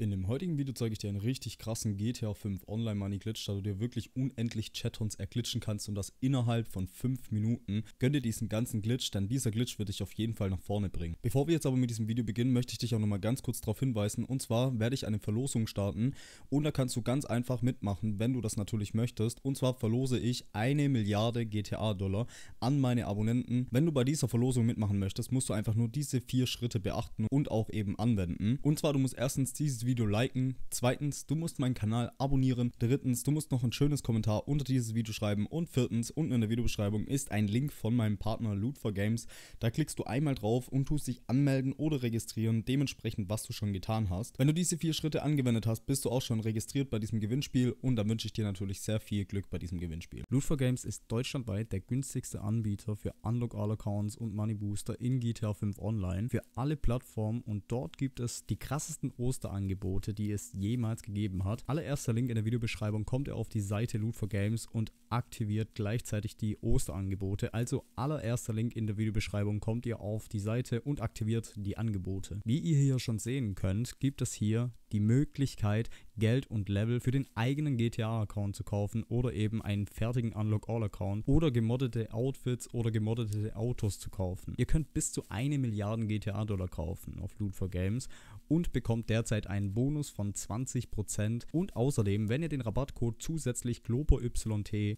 In dem heutigen Video zeige ich dir einen richtig krassen GTA 5 Online Money Glitch, da du dir wirklich unendlich Chatons erglitschen kannst und das innerhalb von 5 Minuten. Gönn dir diesen ganzen Glitch, denn dieser Glitch wird dich auf jeden Fall nach vorne bringen. Bevor wir jetzt aber mit diesem Video beginnen, möchte ich dich auch nochmal ganz kurz darauf hinweisen und zwar werde ich eine Verlosung starten und da kannst du ganz einfach mitmachen, wenn du das natürlich möchtest. Und zwar verlose ich eine Milliarde GTA Dollar an meine Abonnenten. Wenn du bei dieser Verlosung mitmachen möchtest, musst du einfach nur diese vier Schritte beachten und auch eben anwenden. Und zwar du musst erstens dieses Video Video liken. Zweitens, du musst meinen Kanal abonnieren. Drittens, du musst noch ein schönes Kommentar unter dieses Video schreiben. Und viertens, unten in der Videobeschreibung ist ein Link von meinem Partner Loot 4 Games. Da klickst du einmal drauf und tust dich anmelden oder registrieren, dementsprechend was du schon getan hast. Wenn du diese vier Schritte angewendet hast, bist du auch schon registriert bei diesem Gewinnspiel und dann wünsche ich dir natürlich sehr viel Glück bei diesem Gewinnspiel. Loot 4 Games ist deutschlandweit der günstigste Anbieter für Unlock All Accounts und Money Booster in GTA 5 Online für alle Plattformen und dort gibt es die krassesten Osterangebote Angebote, die es jemals gegeben hat. Allererster Link in der Videobeschreibung kommt ihr auf die Seite Loot for Games und aktiviert gleichzeitig die Osterangebote. Also allererster Link in der Videobeschreibung kommt ihr auf die Seite und aktiviert die Angebote. Wie ihr hier schon sehen könnt, gibt es hier die Möglichkeit, Geld und Level für den eigenen GTA-Account zu kaufen oder eben einen fertigen Unlock-All-Account oder gemoddete Outfits oder gemoddete Autos zu kaufen. Ihr könnt bis zu eine Milliarden GTA-Dollar kaufen auf Loot for Games und bekommt derzeit einen Bonus von 20% und außerdem, wenn ihr den Rabattcode zusätzlich GLOPERYT,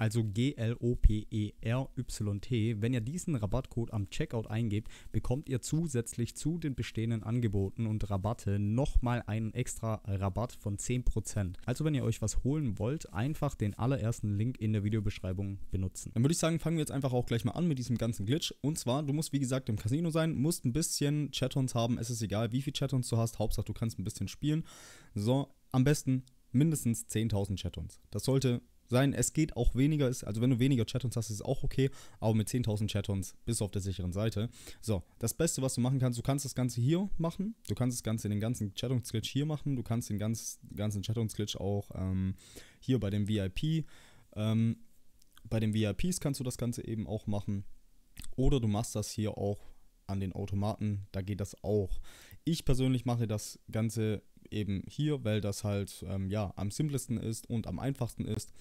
also G-L-O-P-E-R-Y-T, wenn ihr diesen Rabattcode am Checkout eingebt, bekommt ihr zusätzlich zu den bestehenden Angeboten und Rabatte nochmal einen extra extra Rabatt von 10%. Also wenn ihr euch was holen wollt, einfach den allerersten Link in der Videobeschreibung benutzen. Dann würde ich sagen, fangen wir jetzt einfach auch gleich mal an mit diesem ganzen Glitch. Und zwar, du musst wie gesagt im Casino sein, musst ein bisschen Chatons haben. Es ist egal, wie viel Chatons du hast. Hauptsache, du kannst ein bisschen spielen. So, am besten mindestens 10.000 Chatons. Das sollte sein. Es geht auch weniger, ist, also wenn du weniger Chatons hast, ist es auch okay, aber mit 10.000 Chatons bist du auf der sicheren Seite. So, das Beste, was du machen kannst, du kannst das Ganze hier machen, du kannst das Ganze in den ganzen Chatons-Glitch hier machen, du kannst den ganz, ganzen Chatons-Glitch auch ähm, hier bei dem VIP, ähm, bei den VIPs kannst du das Ganze eben auch machen. Oder du machst das hier auch an den Automaten, da geht das auch. Ich persönlich mache das Ganze eben hier, weil das halt ähm, ja am simplesten ist und am einfachsten ist.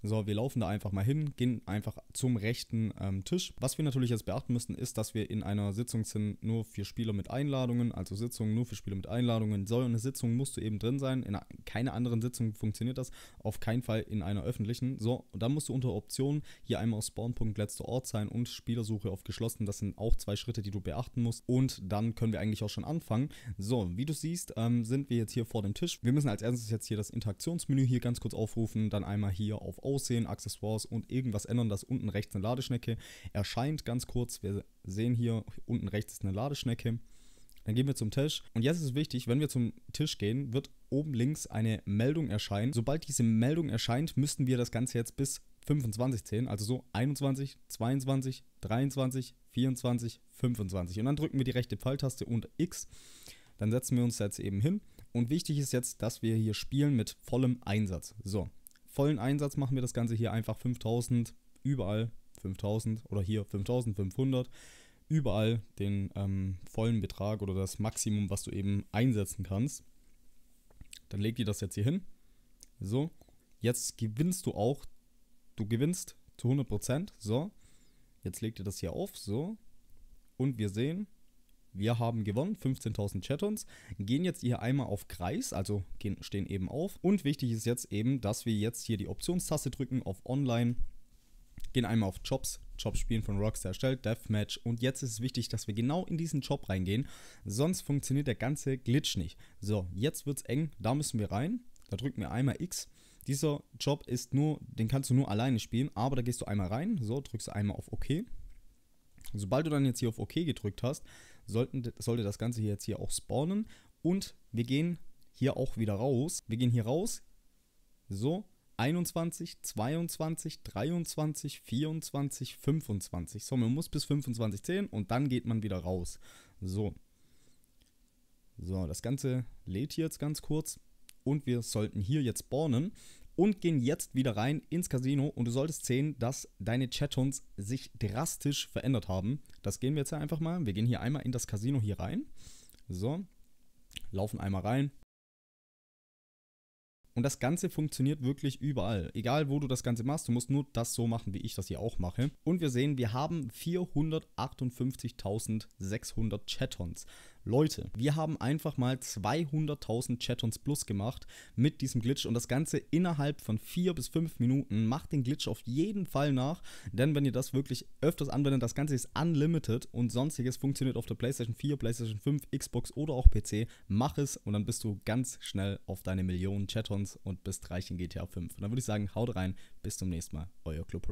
So, wir laufen da einfach mal hin, gehen einfach zum rechten ähm, Tisch. Was wir natürlich jetzt beachten müssen, ist, dass wir in einer Sitzung sind nur für Spieler mit Einladungen, also Sitzungen nur für Spieler mit Einladungen. So eine Sitzung musst du eben drin sein. In keiner anderen Sitzung funktioniert das. Auf keinen Fall in einer öffentlichen. So, und dann musst du unter Optionen hier einmal auf Spawnpunkt letzter Ort sein und Spielersuche auf geschlossen. Das sind auch zwei Schritte, die du beachten musst. Und dann können wir eigentlich auch schon anfangen. So, wie du siehst, ähm, sind wir jetzt hier vor dem Tisch. Wir müssen als erstes jetzt hier das Interaktionsmenü hier ganz kurz aufrufen, dann einmal hier auf Aussehen, Accessoires und irgendwas ändern. dass unten rechts eine Ladeschnecke erscheint ganz kurz. Wir sehen hier, unten rechts ist eine Ladeschnecke. Dann gehen wir zum Tisch. Und jetzt ist es wichtig, wenn wir zum Tisch gehen, wird oben links eine Meldung erscheinen. Sobald diese Meldung erscheint, müssten wir das Ganze jetzt bis 25 zählen. Also so 21, 22, 23, 24, 25. Und dann drücken wir die rechte Pfeiltaste und X. Dann setzen wir uns jetzt eben hin. Und wichtig ist jetzt, dass wir hier spielen mit vollem Einsatz. So, vollen Einsatz machen wir das Ganze hier einfach 5000, überall 5000 oder hier 5500, überall den ähm, vollen Betrag oder das Maximum, was du eben einsetzen kannst. Dann leg dir das jetzt hier hin. So, jetzt gewinnst du auch, du gewinnst zu 100%. So, jetzt leg dir das hier auf. So, und wir sehen, wir haben gewonnen, 15.000 Chatons, gehen jetzt hier einmal auf Kreis, also gehen, stehen eben auf. Und wichtig ist jetzt eben, dass wir jetzt hier die Optionstaste drücken auf Online, gehen einmal auf Jobs, Jobs spielen von Rockstar erstellt, Deathmatch. Und jetzt ist es wichtig, dass wir genau in diesen Job reingehen, sonst funktioniert der ganze Glitch nicht. So, jetzt wird es eng, da müssen wir rein, da drücken wir einmal X. Dieser Job ist nur, den kannst du nur alleine spielen, aber da gehst du einmal rein, so drückst du einmal auf OK Sobald du dann jetzt hier auf OK gedrückt hast, sollten, sollte das Ganze jetzt hier auch spawnen. Und wir gehen hier auch wieder raus. Wir gehen hier raus. So, 21, 22, 23, 24, 25. So, man muss bis 25 zählen und dann geht man wieder raus. So. So, das Ganze lädt hier jetzt ganz kurz. Und wir sollten hier jetzt spawnen und gehen jetzt wieder rein ins Casino und du solltest sehen, dass deine Chatons sich drastisch verändert haben. Das gehen wir jetzt einfach mal. Wir gehen hier einmal in das Casino hier rein. So, laufen einmal rein. Und das Ganze funktioniert wirklich überall. Egal, wo du das Ganze machst, du musst nur das so machen, wie ich das hier auch mache. Und wir sehen, wir haben 458.600 Chatons. Leute, wir haben einfach mal 200.000 Chatons plus gemacht mit diesem Glitch und das Ganze innerhalb von 4 bis 5 Minuten. Macht den Glitch auf jeden Fall nach, denn wenn ihr das wirklich öfters anwendet, das Ganze ist unlimited und sonstiges funktioniert auf der PlayStation 4, PlayStation 5, Xbox oder auch PC. Mach es und dann bist du ganz schnell auf deine Millionen Chatons und bist reich in GTA 5. Und dann würde ich sagen, haut rein, bis zum nächsten Mal, euer Club